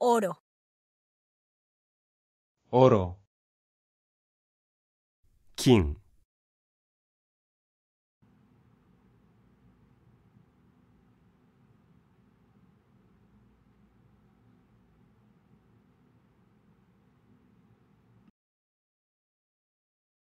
oro. Oro. King.